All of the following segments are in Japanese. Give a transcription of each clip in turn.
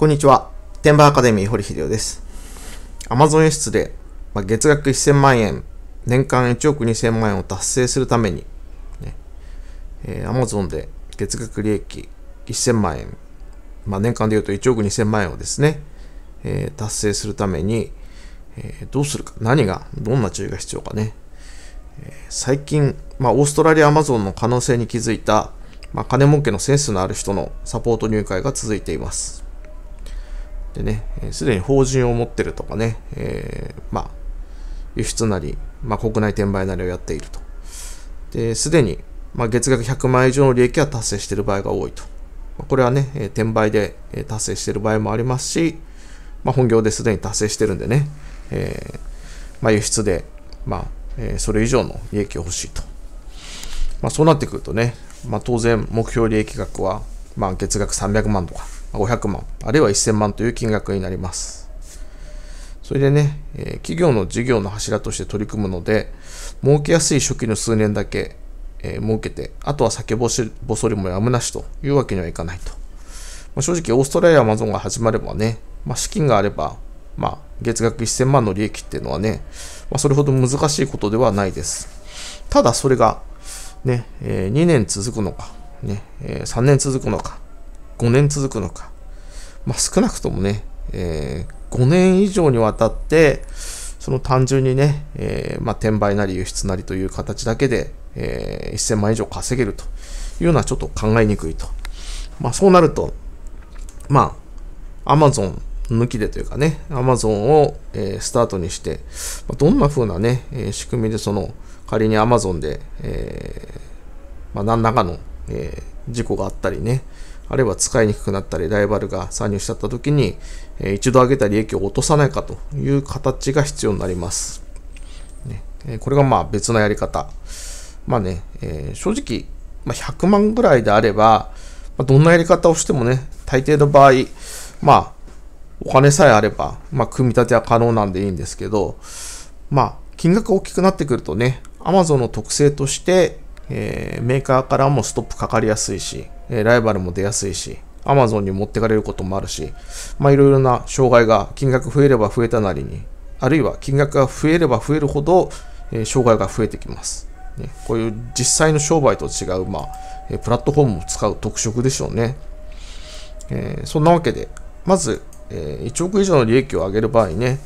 こんにちは。テバーアカデミー堀秀夫です。Amazon 輸出で月額1000万円、年間1億2000万円を達成するために、ねえー、Amazon で月額利益1000万円、まあ、年間でいうと1億2000万円をですね、えー、達成するために、えー、どうするか、何が、どんな注意が必要かね。え最近、まあ、オーストラリアアマゾンの可能性に気づいた、まあ、金儲けのセンスのある人のサポート入会が続いています。でね、す、で、に法人を持ってるとかね、えー、まあ、輸出なり、まあ、国内転売なりをやっていると。で、すでに、まあ、月額100万円以上の利益は達成している場合が多いと。これはね、転売で達成している場合もありますし、まあ、本業ですでに達成してるんでね、えー、まあ、輸出で、まあ、えー、それ以上の利益を欲しいと。まあ、そうなってくるとね、まあ、当然目標利益額は、まあ、月額300万とか、500万、あるいは1000万という金額になります。それでね、えー、企業の事業の柱として取り組むので、儲けやすい初期の数年だけ、えー、儲けて、あとは酒細りもやむなしというわけにはいかないと。まあ、正直、オーストラリア・アマゾンが始まればね、まあ、資金があれば、まあ、月額1000万の利益っていうのはね、まあ、それほど難しいことではないです。ただ、それが、ね、えー、2年続くのか、ね、えー、3年続くのか、5年続くのか。まあ、少なくともね、えー、5年以上にわたって、その単純にね、えー、まあ、転売なり輸出なりという形だけで、えー、1000万以上稼げるというのはちょっと考えにくいと。まあ、そうなると、まあ、アマゾン抜きでというかね、アマゾンを、えー、スタートにして、まあ、どんな風なね、えー、仕組みでその、仮にアマゾンで、えー、まあ、何らかの、えー、事故があったりね、あるいは使いにくくなったり、ライバルが参入しちゃった時に、え一度上げた利益を落とさないかという形が必要になります。ねえこれがまあ別のやり方。まあね、えー、正直、まあ、100万ぐらいであれば、まあ、どんなやり方をしてもね、大抵の場合、まあ、お金さえあれば、まあ、組み立ては可能なんでいいんですけど、まあ、金額大きくなってくるとね、Amazon の特性として、えー、メーカーからもストップかかりやすいし、えライバルも出やすいし、アマゾンに持ってかれることもあるし、まあいろいろな障害が金額増えれば増えたなりに、あるいは金額が増えれば増えるほど、え障害が増えてきます。ね、こういう実際の商売と違う、まあ、えプラットフォームを使う特色でしょうね。えー、そんなわけで、まず、えー、1億以上の利益を上げる場合ね、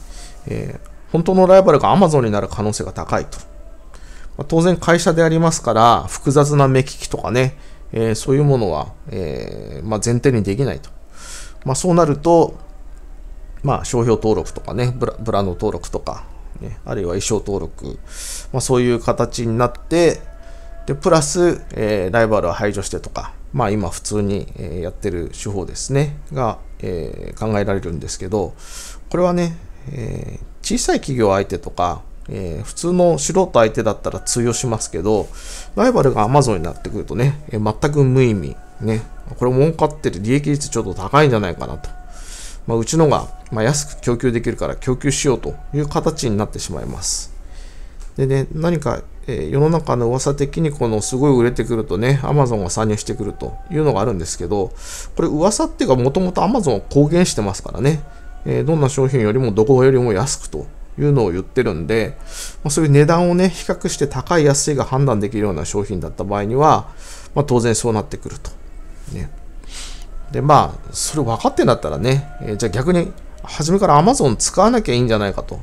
えー、本当のライバルが Amazon になる可能性が高いと。まあ、当然会社でありますから、複雑な目利きとかね、えー、そういうものは、えー、まあ、前提にできないと。まあ、そうなると、まあ、商標登録とかね、ブラブランド登録とか、ね、あるいは衣装登録、まあ、そういう形になって、で、プラス、えー、ライバルは排除してとか、まあ、今普通に、えやってる手法ですね、が、え考えられるんですけど、これはね、え小さい企業相手とか、えー、普通の素人相手だったら通用しますけど、ライバルが Amazon になってくるとね、えー、全く無意味。ね、これ儲かってる利益率ちょっと高いんじゃないかなと。まあ、うちのが、まあ、安く供給できるから供給しようという形になってしまいます。でね、何か、えー、世の中の噂的にこのすごい売れてくるとね、Amazon が参入してくるというのがあるんですけど、これ噂っていうかもともと Amazon を公言してますからね、えー、どんな商品よりもどこよりも安くというのを言ってるんで、まあ、そういう値段をね、比較して高い安いが判断できるような商品だった場合には、まあ、当然そうなってくると。ね。で、まあ、それ分かってんだったらね、えー、じゃあ逆に、初めから Amazon 使わなきゃいいんじゃないかと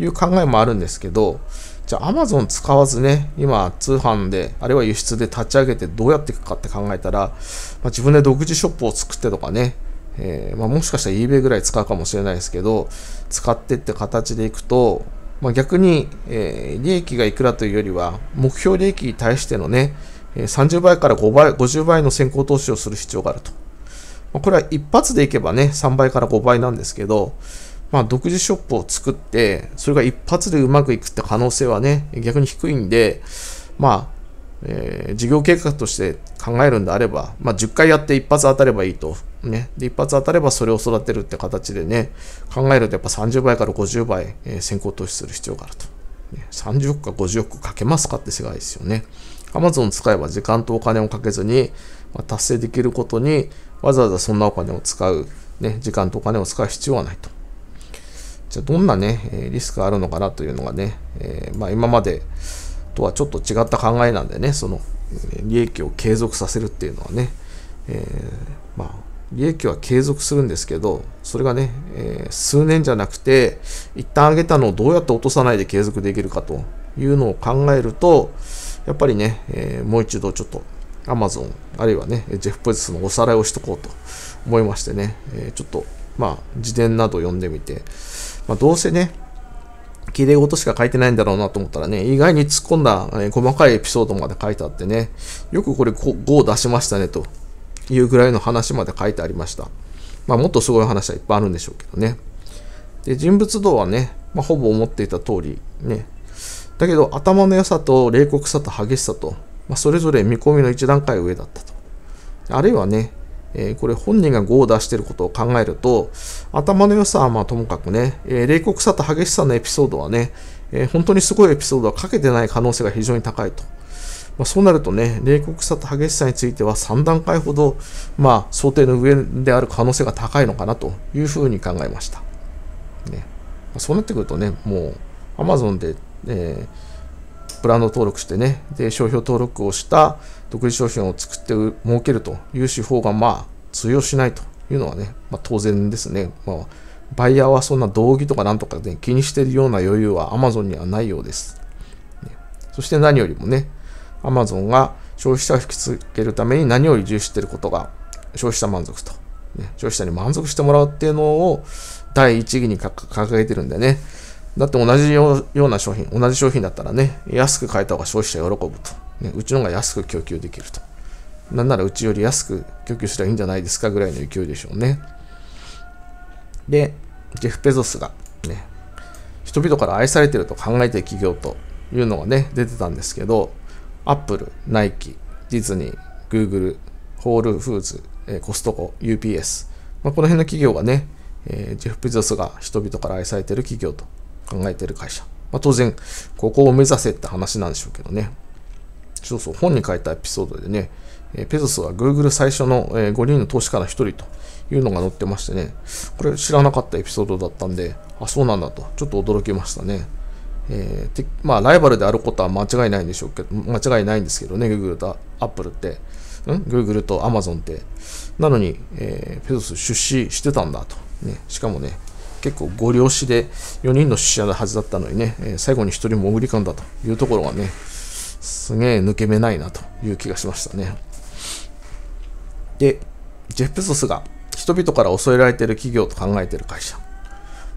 いう考えもあるんですけど、じゃあ Amazon 使わずね、今通販で、あるいは輸出で立ち上げてどうやっていくかって考えたら、まあ、自分で独自ショップを作ってとかね、えー、まあ、もしかしたら eBay ぐらい使うかもしれないですけど、使ってって形でいくと、まあ、逆に、えー、利益がいくらというよりは、目標利益に対してのね、30倍から5倍、50倍の先行投資をする必要があると。まあ、これは一発でいけばね、3倍から5倍なんですけど、まあ、独自ショップを作って、それが一発でうまくいくって可能性はね、逆に低いんで、まあ、えー、事業計画として考えるんであれば、まあ、10回やって一発当たればいいと。ね。で、一発当たればそれを育てるって形でね、考えるとやっぱ30倍から50倍、えー、先行投資する必要があると。ね、30億か50億かけますかって世界ですよね。Amazon 使えば時間とお金をかけずに、まあ、達成できることにわざわざそんなお金を使う、ね、時間とお金を使う必要はないと。じゃあどんなね、リスクがあるのかなというのがね、えー、まあ今まで、とはちょっと違った考えなんでね、その、利益を継続させるっていうのはね、えー、まあ、利益は継続するんですけど、それがね、えー、数年じゃなくて、一旦上げたのをどうやって落とさないで継続できるかというのを考えると、やっぱりね、えー、もう一度ちょっと Amazon、あるいはね、ジェフ・ポジスのおさらいをしとこうと思いましてね、えー、ちょっと、まあ、自伝など読んでみて、まあ、どうせね、綺麗事しか書いてないんだろうなと思ったらね、意外に突っ込んだ、えー、細かいエピソードまで書いてあってね、よくこれ 5, を出しましたねというぐらいの話まで書いてありました。まあもっとすごい話はいっぱいあるんでしょうけどね。で、人物像はね、まあ、ほぼ思っていた通りね、だけど頭の良さと冷酷さと激しさと、まあ、それぞれ見込みの一段階上だったと。あるいはね、えー、これ本人が5を出していることを考えると、頭の良さはまあともかくね、えー、冷酷さと激しさのエピソードはね、えー、本当にすごいエピソードはかけてない可能性が非常に高いと。まあ、そうなるとね、冷酷さと激しさについては3段階ほど、まあ、想定の上である可能性が高いのかなというふうに考えました。ねまあ、そうなってくるとね、もう Amazon で、えー、ブランド登録してね、で商標登録をした独自商品を作って儲けるという手法がまあ通用しないというのはね、まあ、当然ですね、まあ、バイヤーはそんな道義とかなんとか、ね、気にしているような余裕は Amazon にはないようです、ね、そして何よりもね Amazon が消費者を引きつけるために何より重視していることが消費者満足と、ね、消費者に満足してもらうっていうのを第一義に掲げてるんでねだって同じような商品同じ商品だったらね安く買えた方が消費者喜ぶとね、うちの方が安く供給できると。なんならうちより安く供給すればいいんじゃないですかぐらいの勢いでしょうね。で、ジェフ・ペゾスがね、人々から愛されてると考えている企業というのがね、出てたんですけど、アップル、ナイキ、ディズニー、グーグル、ホールフーズ、コストコ、UPS、まあ、この辺の企業がね、えー、ジェフ・ペゾスが人々から愛されてる企業と考えている会社。まあ、当然、ここを目指せって話なんでしょうけどね。そうそう、本に書いたエピソードでね、えペゾスは Google 最初の、え5人の投資家の1人というのが載ってましてね、これ知らなかったエピソードだったんで、あ、そうなんだと、ちょっと驚きましたね。えー、まあ、ライバルであることは間違いないんでしょうけど、間違いないんですけどね、Google と Apple って、ん ?Google と Amazon って。なのに、えー、ペゾス出資してたんだと。ね、しかもね、結構ご両親で4人の出資者のはずだったのにね、え最後に1人潜り込んだというところがね、すげえ抜け目ないなという気がしましたね。で、ジェプソスが人々から恐れられている企業と考えている会社、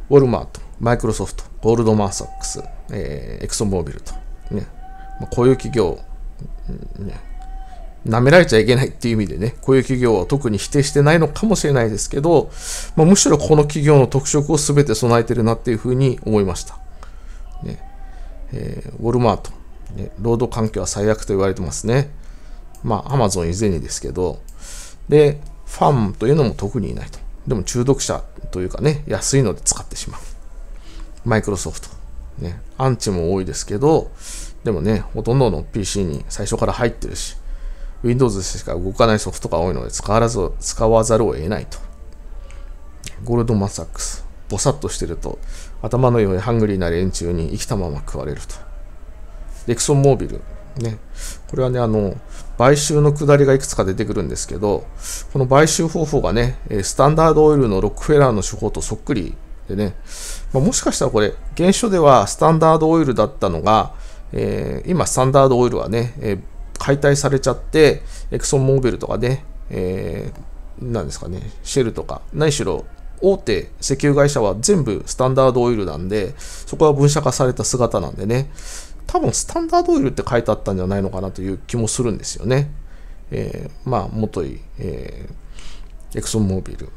ウォルマート、マイクロソフト、ゴールドマン・サックス、えー、エクソン・モービルと、ね、まあ、こういう企業、ね、舐められちゃいけないっていう意味でね、こういう企業は特に否定してないのかもしれないですけど、まあ、むしろこの企業の特色を全て備えてるなっていうふうに思いました。ねえー、ウォルマート、労働環境は最悪と言われてますね。まあ、アマゾン以前にですけど、で、ファンというのも特にいないと。でも中毒者というかね、安いので使ってしまう。マイクロソフト。ね、アンチも多いですけど、でもね、ほとんどの PC に最初から入ってるし、Windows しか動かないソフトが多いので使わず使わざるを得ないと。ゴールドマンサックス。ぼさっとしてると、頭のようにハングリーな連中に生きたまま食われると。エクソンモービル。ね。これはね、あの、買収の下りがいくつか出てくるんですけど、この買収方法がね、スタンダードオイルのロックフェラーの手法とそっくりでね、まあ、もしかしたらこれ、原書ではスタンダードオイルだったのが、えー、今、スタンダードオイルはね、えー、解体されちゃって、エクソンモービルとかね、えー、なんですかね、シェルとか、何しろ大手石油会社は全部スタンダードオイルなんで、そこは分社化された姿なんでね、多分スタンダードオイルって書いてあったんじゃないのかなという気もするんですよね。えー、まあ、元い、えー、エクソンモービル。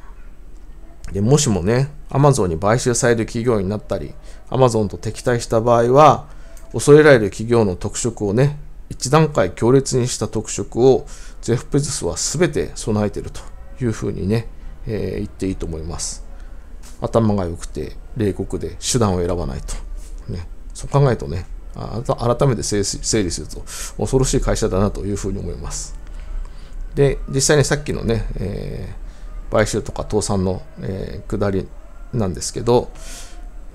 でもしもね、アマゾンに買収される企業になったり、アマゾンと敵対した場合は、恐れられる企業の特色をね、一段階強烈にした特色をジェフ・ペズスは全て備えてるというふうにね、えー、言っていいと思います。頭が良くて冷酷で手段を選ばないと。ね、そう考えるとね、改めて整理すると恐ろしい会社だなというふうに思います。で、実際にさっきのね、えー、買収とか倒産の、えー、下りなんですけど、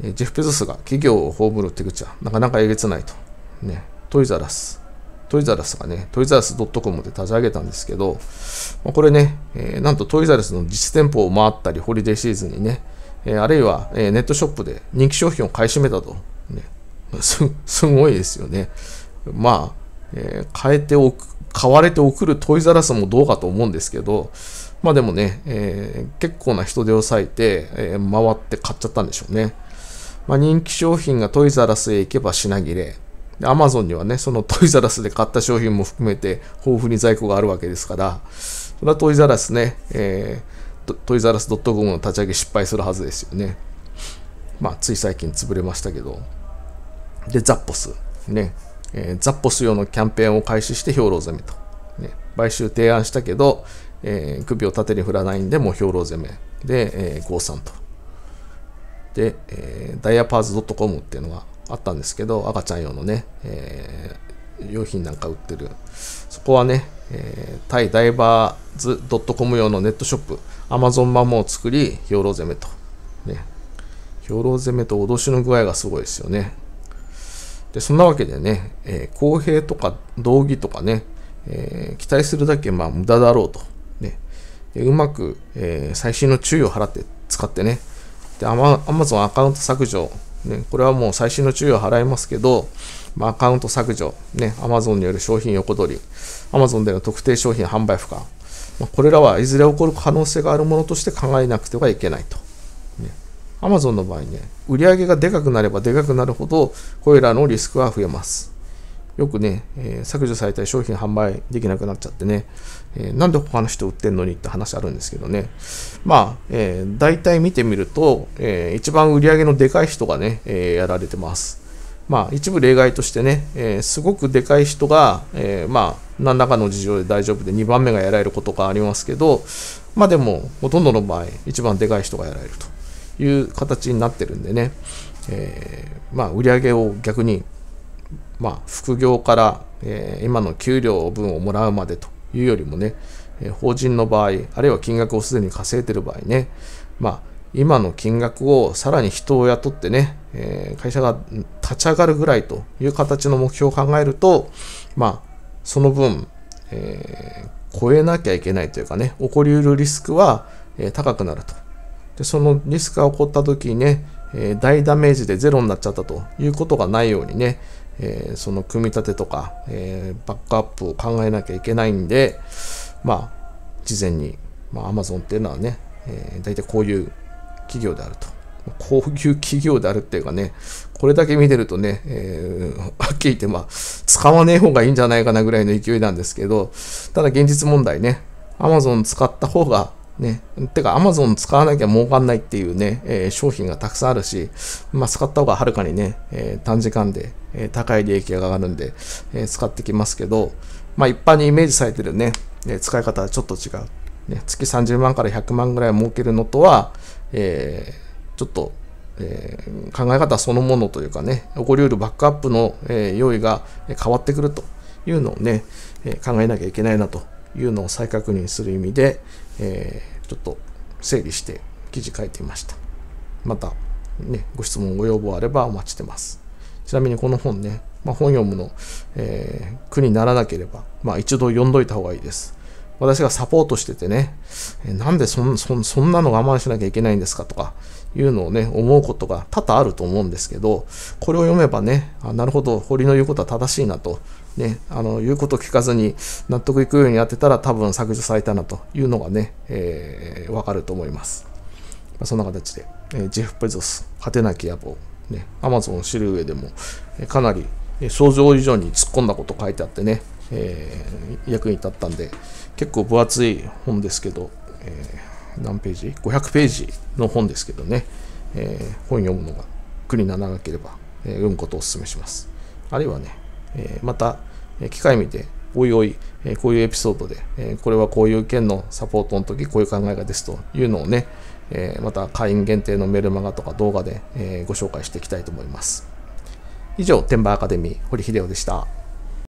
ジェフ・ペゾスが企業を葬る手口はなかなかえげつないと。ね、トイザラス。トイザラスがね、トイザラス .com で立ち上げたんですけど、これね、えー、なんとトイザラスの実店舗を回ったり、ホリデーシーズンにね、えあるいは、えネットショップで人気商品を買い占めたと、ね、す、すごいですよね。まあ、えー、変えておく、買われて送るトイザラスもどうかと思うんですけど、まあでもね、えー、結構な人手を割いて、えー、回って買っちゃったんでしょうね。まあ、人気商品がトイザラスへ行けば品切れ。アマゾンにはね、そのトイザラスで買った商品も含めて豊富に在庫があるわけですから、それはトイザラスね、えー、トイザラス .com の立ち上げ失敗するはずですよね。まあ、つい最近潰れましたけど。で、ザッポス。ね。えー、ザッポス用のキャンペーンを開始して兵糧攻めと。ね、買収提案したけど、えー、首を縦に振らないんで、もう兵糧攻め。で、えー、53と。で、えー、ダイヤパーズ .com っていうのがあったんですけど、赤ちゃん用のね、えー、用品なんか売ってる。そこはね、えー、対ダイバーズ .com 用のネットショップ、アマゾンマモを作り、兵糧攻めと。ね。兵糧攻めと脅しの具合がすごいですよね。でそんなわけでね、えー、公平とか道義とかね、えー、期待するだけまあ無駄だろうと。ね、でうまく、えー、最新の注意を払って使ってね、で、アマゾンアカウント削除、ね、これはもう最新の注意を払いますけど、まあ、アカウント削除、ね、アマゾンによる商品横取り、アマゾンでの特定商品販売不可、まあ、これらはいずれ起こる可能性があるものとして考えなくてはいけないと。アマゾンの場合ね、売上がでかくなればでかくなるほど、これらのリスクは増えます。よくね、えー、削除されたり商品販売できなくなっちゃってね、えー、なんで他の人売ってんのにって話あるんですけどね、まあ、えー、大体見てみると、えー、一番売り上げのでかい人がね、えー、やられてます。まあ、一部例外としてね、えー、すごくでかい人が、えー、まあ、何らかの事情で大丈夫で2番目がやられることがありますけど、まあでも、ほとんどの場合、一番でかい人がやられると。いう形になってるんでね、えー、まあ、売り上げを逆に、まあ、副業から、えー、今の給料分をもらうまでというよりもね、え法人の場合、あるいは金額をすでに稼いでる場合ね、まあ、今の金額をさらに人を雇ってね、えー、会社が立ち上がるぐらいという形の目標を考えると、まあ、その分、えー、超えなきゃいけないというかね、起こりうるリスクは、えー、高くなるとでそのリスクが起こった時にね、えー、大ダメージでゼロになっちゃったということがないようにね、えー、その組み立てとか、えー、バックアップを考えなきゃいけないんで、まあ、事前に、まマゾンっていうのはね、えー、大体こういう企業であると。こういう企業であるっていうかね、これだけ見てるとね、えー、はっきり言ってまあ、使わねえ方がいいんじゃないかなぐらいの勢いなんですけど、ただ現実問題ね、Amazon 使った方がね。てか、Amazon 使わなきゃ儲かんないっていうね、えー、商品がたくさんあるし、まあ、使った方がはるかにね、えー、短時間で、えー、高い利益が上がるんで、え使ってきますけど、まあ、一般にイメージされてるね、え使い方はちょっと違う。ね、月30万から100万ぐらい儲けるのとは、えちょっと、え考え方そのものというかね、起こりうるバックアップの、え用意が変わってくるというのをね、え考えなきゃいけないなというのを再確認する意味で、えー、ちょっと整理して記事書いてみました。また、ね、ご質問、ご要望あればお待ちしてます。ちなみにこの本ね、まあ、本読むの、えー、苦にならなければ、まあ、一度読んどいた方がいいです。私がサポートしててね、えー、なんでそんそそんなの我慢しなきゃいけないんですかとかいうのをね、思うことが多々あると思うんですけど、これを読めばね、あなるほど、堀の言うことは正しいなとね、あの言うこと聞かずに納得いくようにやってたら多分削除されたなというのがね、えー、分かると思います。まあ、そんな形で、えー、ジェフ・ペゾス、果てなき野望、ね、アマゾンを知る上でも、えー、かなり想像以上に突っ込んだこと書いてあってね、えー、役に立ったんで、結構分厚い本ですけど、えー、何ページ ?500 ページの本ですけどね、えー、本読むのが苦にならなければ、えー、読むことをお勧めします。あるいはね、えまた、機会見て、おいおい、えこういうエピソードで、えこれはこういう件のサポートの時、こういう考えがですというのをね、えまた会員限定のメルマガとか動画で、えご紹介していきたいと思います。以上、天馬アカデミー、堀秀夫でした。